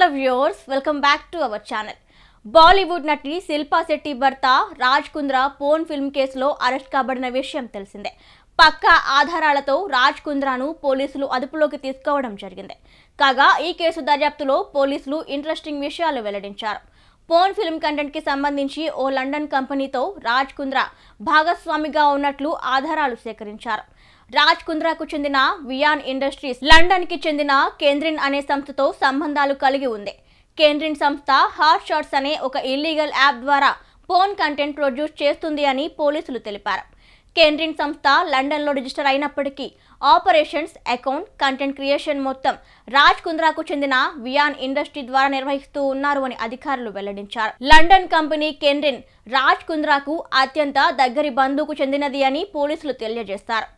hello viewers welcome back to our channel Bollywood నటి శిల్పా శెట్టి భర్త Raj Kundra porn film కేసులో అరెస్ట్ కాబడిన విషయం తెలిసిందే పక్కా ఆధారాలతో రాజ్ కుంద్రాను పోలీసులు అదుపులోకి తీసుకోవడం జరిగింది కాగా ఈ కేసు దర్యాప్తులో పోలీసులు ఇంట్రెస్టింగ్ విషయాలు వెల్లడించారు పోన్ ఫిల్మ్ కంటెంట్కి సంబంధించి ఓ లండన్ కంపెనీతో రాజ్ కుంద్రా భాగస్వామిగా ఉన్నట్లు ఆధారాలు సేకరించారు రాజ్ కుంద్రాకు చెందిన వియాన్ ఇండస్ట్రీస్ లండన్కి చెందిన కేంద్రిన్ అనే సంస్థతో సంబంధాలు కలిగి ఉంది కేంద్రిన్ సంస్థ హాట్ షాట్స్ అనే ఒక ఇల్లీగల్ యాప్ ద్వారా పోన్ కంటెంట్ ప్రొడ్యూస్ చేస్తుంది అని పోలీసులు తెలిపారు కేంద్రిన్ సంస్థ లండన్లో రిజిస్టర్ అయినప్పటికీ ఆపరేషన్స్ అకౌంట్ కంటెంట్ క్రియేషన్ మొత్తం రాజ్ కుంద్రాకు చెందిన వియాన్ ఇండస్ట్రీ ద్వారా నిర్వహిస్తూ ఉన్నారు అని అధికారులు వెల్లడించారు లండన్ కంపెనీ కేంద్రిన్ రాజ్ కుంద్రాకు అత్యంత దగ్గరి బంధువుకు చెందినది అని పోలీసులు తెలియజేస్తారు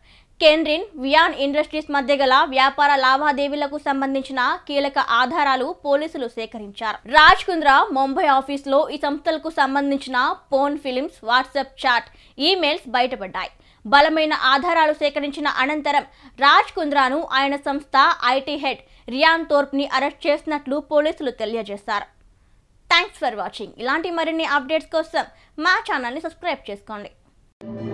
కేంద్రిన్ వియాన్ ఇండస్ట్రీస్ మధ్య గల వ్యాపార లావాదేవీలకు సంబంధించిన కీలక ఆధారాలు పోలీసులు సేకరించారు రాజ్ కుంద్రా ముంబై ఆఫీస్ లో ఈ సంస్థలకు సంబంధించిన porn films WhatsApp chat emails బయటపడ్డాయి బలమైన ఆధారాలు సేకరించిన అనంతరం రాజ్ కుంద్రాను ఆయన సంస్థ ఐటీ హెడ్ రియాన్ తోర్ప్ని అరెస్ట్ చేసినట్లు పోలీసులు తెలియజేశారు థ్యాంక్స్ ఫర్ వాచింగ్ ఇలాంటి మరిన్ని అప్డేట్స్ కోసం మా ఛానల్ని సబ్స్క్రైబ్ చేసుకోండి